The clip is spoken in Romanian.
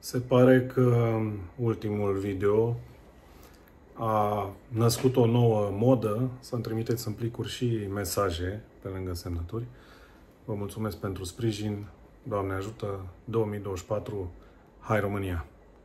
Se pare că ultimul video a născut o nouă modă să-mi trimiteți în plicuri și mesaje pe lângă semnături. Vă mulțumesc pentru sprijin. Doamne ajută! 2024! Hai România!